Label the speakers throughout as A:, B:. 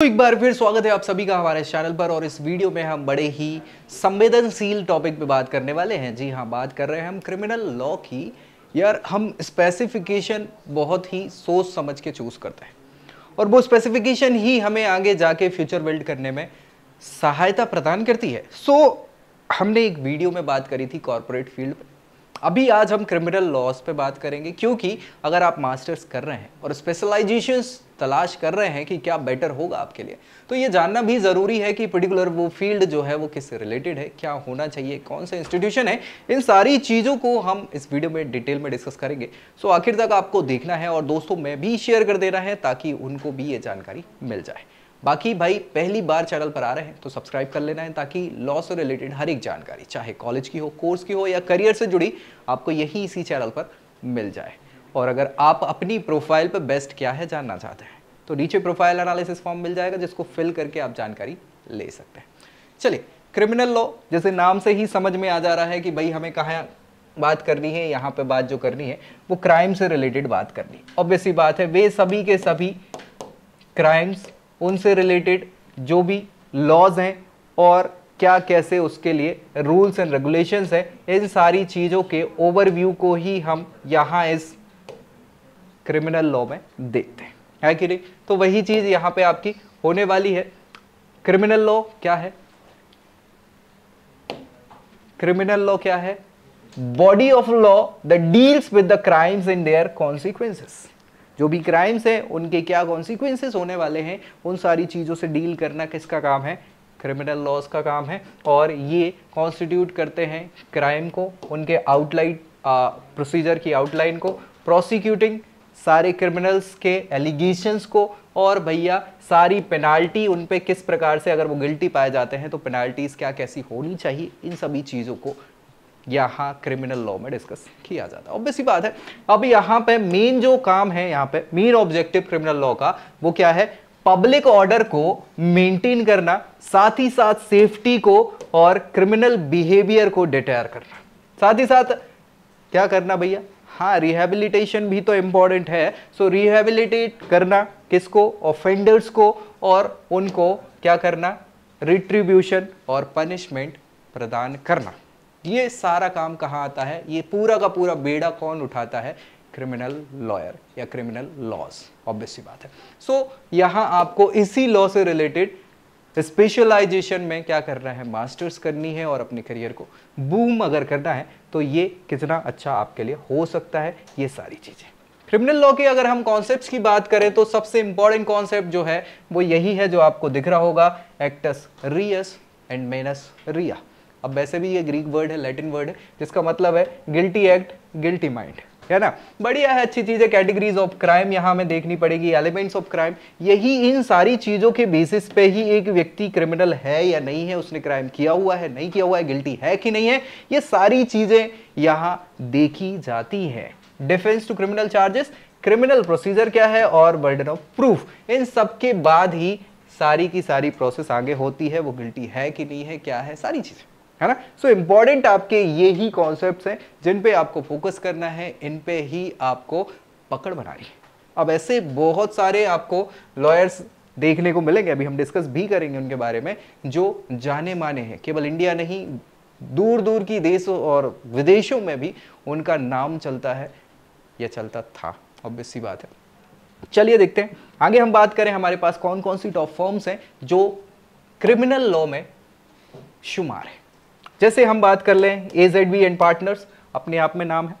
A: तो एक बार फिर स्वागत है आप सभी का हमारे चैनल पर और इस वीडियो में हम बड़े ही संवेदनशील टॉपिक पे बात करने वाले हैं जी हाँ बात कर रहे हैं हम क्रिमिनल लॉ की यार हम स्पेसिफिकेशन बहुत ही सोच समझ के चूज़ करते हैं और वो स्पेसिफिकेशन ही हमें आगे जाके फ्यूचर बिल्ड करने में सहायता प्रदान करती है सो so, हमने एक वीडियो में बात करी थी कॉरपोरेट फील्ड पर अभी आज हम क्रिमिनल लॉस पे बात करेंगे क्योंकि अगर आप मास्टर्स कर रहे हैं और स्पेशलाइजेशंस तलाश कर रहे हैं कि क्या बेटर होगा आपके लिए तो ये जानना भी ज़रूरी है कि पर्टिकुलर वो फील्ड जो है वो किससे रिलेटेड है क्या होना चाहिए कौन सा इंस्टीट्यूशन है इन सारी चीज़ों को हम इस वीडियो में डिटेल में डिस्कस करेंगे सो आखिर तक आपको देखना है और दोस्तों में भी शेयर कर देना है ताकि उनको भी ये जानकारी मिल जाए बाकी भाई पहली बार चैनल पर आ रहे हैं तो सब्सक्राइब कर लेना है ताकि लॉ से रिलेटेड हर एक जानकारी चाहे कॉलेज की हो कोर्स की हो या करियर से जुड़ी आपको यही इसी चैनल पर मिल जाए और अगर आप अपनी प्रोफाइल पर बेस्ट क्या है जानना चाहते हैं तो नीचे प्रोफाइल एनालिसिस फॉर्म मिल जाएगा जिसको फिल करके आप जानकारी ले सकते हैं चलिए क्रिमिनल लॉ जैसे नाम से ही समझ में आ जा रहा है कि भाई हमें कहाँ बात करनी है यहाँ पे बात जो करनी है वो क्राइम से रिलेटेड बात करनी है ऑब्वियसली बात है वे सभी के सभी क्राइम्स उनसे रिलेटेड जो भी लॉज हैं और क्या कैसे उसके लिए रूल्स एंड रेगुलेशंस हैं इन सारी चीज़ों के ओवरव्यू को ही हम यहाँ इस क्रिमिनल लॉ में देखते हैं है कि नहीं तो वही चीज़ यहां पे आपकी होने वाली है क्रिमिनल लॉ क्या है क्रिमिनल लॉ क्या है body of law the deals with the crimes in their consequences जो भी क्राइम्स हैं उनके क्या कॉन्सिक्वेंसेस होने वाले हैं उन सारी चीज़ों से डील करना किसका काम है क्रिमिनल लॉज का काम है और ये कॉन्स्टिट्यूट करते हैं क्राइम को उनके आउटलाइन प्रोसीजर की आउटलाइन को प्रोसिक्यूटिंग सारे क्रिमिनल्स के एलिगेशंस को और भैया सारी पेनाल्टी उन पे किस प्रकार से अगर वो गिल्टी पाए जाते हैं तो पेनाल्टीज क्या कैसी होनी चाहिए इन सभी चीज़ों को यहाँ क्रिमिनल लॉ में डिस्कस किया जाता है ऑब्वियसली बात है अब यहाँ पे मेन जो काम है यहाँ पे मेन ऑब्जेक्टिव क्रिमिनल लॉ का वो क्या है पब्लिक ऑर्डर को मेंटेन करना साथ ही साथ सेफ्टी को और क्रिमिनल बिहेवियर को डिटेयर करना साथ ही साथ क्या करना भैया हाँ रिहेबिलिटेशन भी तो इम्पॉर्टेंट है सो so, रिहेबिलिटेट करना किसको ऑफेंडर्स को और उनको क्या करना रिट्रीब्यूशन और पनिशमेंट प्रदान करना ये सारा काम कहाँ आता है ये पूरा का पूरा बेड़ा कौन उठाता है क्रिमिनल लॉयर या क्रिमिनल लॉस ऑब्वियसली बात है सो so, यहाँ आपको इसी लॉ से रिलेटेड स्पेशलाइजेशन तो में क्या करना है मास्टर्स करनी है और अपने करियर को बूम अगर करना है तो ये कितना अच्छा आपके लिए हो सकता है ये सारी चीज़ें क्रिमिनल लॉ के अगर हम कॉन्सेप्ट की बात करें तो सबसे इंपॉर्टेंट कॉन्सेप्ट जो है वो यही है जो आपको दिख रहा होगा एक्टस रियस एंड मेनस रिया अब वैसे भी ये ग्रीक वर्ड है लैटिन वर्ड है जिसका मतलब है गिल्टी एक्ट गिल्टी माइंड है ना बढ़िया है अच्छी चीज़ है कैटेगरीज ऑफ क्राइम यहाँ हमें देखनी पड़ेगी एलिमेंट्स ऑफ क्राइम यही इन सारी चीज़ों के बेसिस पे ही एक व्यक्ति क्रिमिनल है या नहीं है उसने क्राइम किया हुआ है नहीं किया हुआ है गिल्टी है कि नहीं है ये सारी चीज़ें यहाँ देखी जाती है defence to criminal charges criminal procedure क्या है और बर्डन ऑफ प्रूफ इन सबके बाद ही सारी की सारी प्रोसेस आगे होती है वो गिल्टी है कि नहीं है क्या है सारी चीज़ें है ना सो so, इंपॉर्टेंट आपके ये ही कॉन्सेप्ट हैं जिन पे आपको फोकस करना है इन पे ही आपको पकड़ बनानी अब ऐसे बहुत सारे आपको लॉयर्स देखने को मिलेंगे अभी हम डिस्कस भी करेंगे उनके बारे में जो जाने माने हैं केवल इंडिया नहीं दूर दूर की देशों और विदेशों में भी उनका नाम चलता है या चलता था ऑब्वियस सी बात है चलिए देखते हैं आगे हम बात करें हमारे पास कौन कौन सी टॉप फॉर्म्स हैं जो क्रिमिनल लॉ में शुमार है जैसे हम बात कर लें A Z B and partners अपने आप में नाम है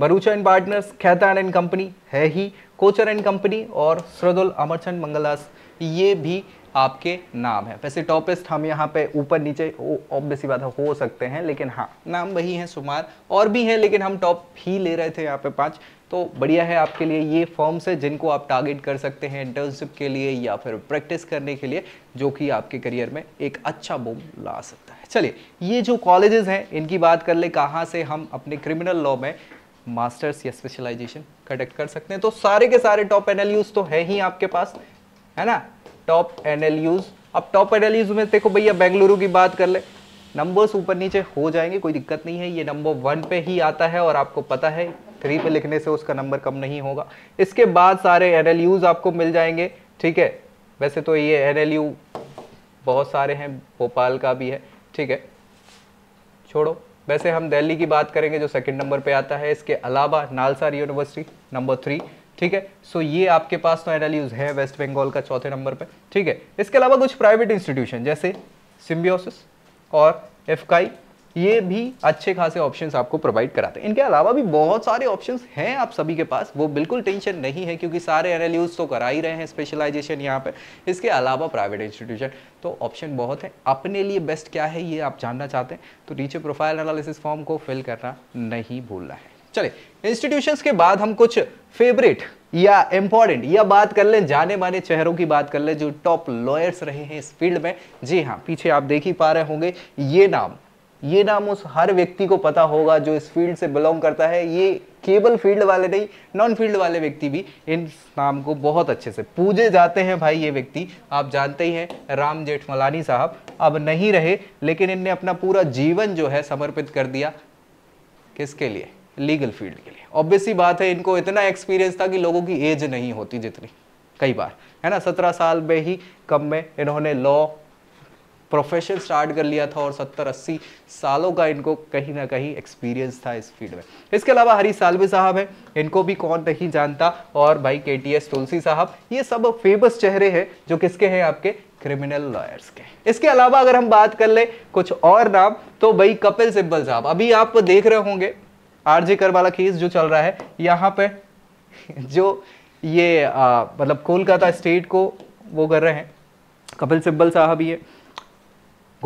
A: Bharucha and partners Khaitan and company है ही कोचर एंड कंपनी और श्रदुल अमरचंद मंगलास ये भी आपके नाम है वैसे टॉपिस्ट हम यहाँ पे ऊपर नीचे ऑब्वियसली बात है हो सकते हैं लेकिन हाँ नाम वही हैं सुमार और भी हैं लेकिन हम टॉप ही ले रहे थे यहाँ पे पाँच तो बढ़िया है आपके लिए ये फॉर्म्स है जिनको आप टारगेट कर सकते हैं इंटर्नशिप के लिए या फिर प्रैक्टिस करने के लिए जो कि आपके करियर में एक अच्छा बूम ला सकता है चलिए ये जो कॉलेजेस हैं इनकी बात कर ले कहाँ से हम अपने क्रिमिनल लॉ में मास्टर्स या स्पेशलाइजेशन कंडक्ट कर सकते हैं तो सारे के सारे टॉप एन तो है ही आपके पास है ना टॉप एन अब टॉप एन में देखो भैया बेंगलुरु की बात कर ले नंबर्स ऊपर नीचे हो जाएंगे कोई दिक्कत नहीं है ये नंबर वन पे ही आता है और आपको पता है थ्री पे लिखने से उसका नंबर कम नहीं होगा इसके बाद सारे एन आपको मिल जाएंगे ठीक है वैसे तो ये एन बहुत सारे हैं भोपाल का भी है ठीक है छोड़ो वैसे हम दिल्ली की बात करेंगे जो सेकंड नंबर पे आता है इसके अलावा नालसार यूनिवर्सिटी नंबर थ्री ठीक है सो ये आपके पास तो एनाल्यूज है वेस्ट बंगाल का चौथे नंबर पे ठीक है इसके अलावा कुछ प्राइवेट इंस्टीट्यूशन जैसे सिम्बियोसिस और एफकाई ये भी अच्छे खासे ऑप्शंस आपको प्रोवाइड कराते हैं इनके अलावा भी बहुत सारे ऑप्शंस हैं आप सभी के पास वो बिल्कुल टेंशन नहीं है क्योंकि सारे एन तो करा ही रहे हैं स्पेशलाइजेशन यहाँ पर इसके अलावा प्राइवेट इंस्टीट्यूशन तो ऑप्शन बहुत है अपने लिए बेस्ट क्या है ये आप जानना चाहते हैं तो नीचे प्रोफाइल एनालिसिस फॉर्म को फिल करना नहीं भूलना है चले इंस्टीट्यूशन के बाद हम कुछ फेवरेट या इंपॉर्टेंट या बात कर लें जाने माने चेहरों की बात कर लें जो टॉप लॉयर्स रहे हैं इस फील्ड में जी हाँ पीछे आप देख ही पा रहे होंगे ये नाम ये नाम उस हर व्यक्ति को पता होगा जो इस फील्ड से बिलोंग करता है ये केवल फील्ड वाले नहीं नॉन फील्ड वाले व्यक्ति भी इन नाम को बहुत अच्छे से पूजे जाते हैं भाई ये व्यक्ति आप जानते ही हैं राम जेठमलानी साहब अब नहीं रहे लेकिन इनने अपना पूरा जीवन जो है समर्पित कर दिया किसके लिए लीगल फील्ड के लिए ऑब्वियसली बात है इनको इतना एक्सपीरियंस था कि लोगों की एज नहीं होती जितनी कई बार है ना सत्रह साल में ही कम में इन्होंने लॉ प्रोफेशन स्टार्ट कर लिया था और 70-80 सालों का इनको कहीं ना कहीं एक्सपीरियंस था इस फील्ड में इसके अलावा हरी सालवे साहब हैं इनको भी कौन नहीं जानता और भाई के टी एस तुलसी साहब ये सब फेमस चेहरे हैं जो किसके हैं आपके क्रिमिनल लॉयर्स के इसके अलावा अगर हम बात कर ले कुछ और नाम तो भाई कपिल सिब्बल साहब अभी आप देख रहे होंगे जे कर वाला केस जो चल रहा है यहाँ पे जो ये मतलब कोलकाता स्टेट को वो कर रहे हैं कपिल सिब्बल साहब ये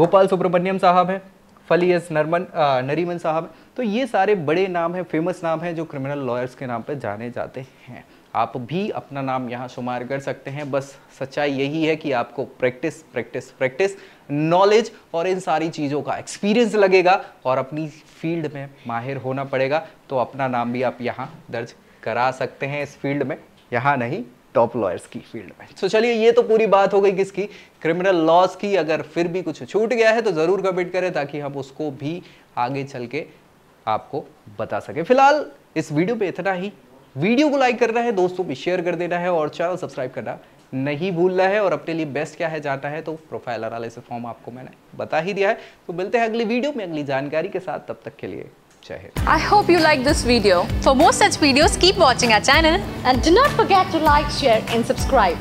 A: गोपाल सुब्रमण्यम साहब हैं फली एस नरमन नरीमन साहब तो ये सारे बड़े नाम हैं फेमस नाम हैं जो क्रिमिनल लॉयर्स के नाम पर जाने जाते हैं आप भी अपना नाम यहाँ शुमार कर सकते हैं बस सच्चाई यही है कि आपको प्रैक्टिस प्रैक्टिस प्रैक्टिस नॉलेज और इन सारी चीज़ों का एक्सपीरियंस लगेगा और अपनी फील्ड में माहिर होना पड़ेगा तो अपना नाम भी आप यहाँ दर्ज करा सकते हैं इस फील्ड में यहाँ नहीं टॉप लॉयर्स की फील्ड में तो चलिए ये तो पूरी बात हो गई किसकी क्रिमिनल लॉस की अगर फिर भी कुछ छूट गया है तो ज़रूर कमेंट करें ताकि हम उसको भी आगे चल के आपको बता सके फिलहाल इस वीडियो पे इतना ही वीडियो को लाइक करना है दोस्तों को शेयर कर देना है और चैनल सब्सक्राइब करना नहीं भूलना है और अपने लिए बेस्ट क्या है जाता है तो प्रोफाइल से फॉर्म आपको मैंने बता ही दिया है तो मिलते हैं अगली वीडियो में अगली जानकारी के साथ तब तक के लिए I hope you like this video. For more such videos, keep watching our channel. And do not forget to like, share and subscribe.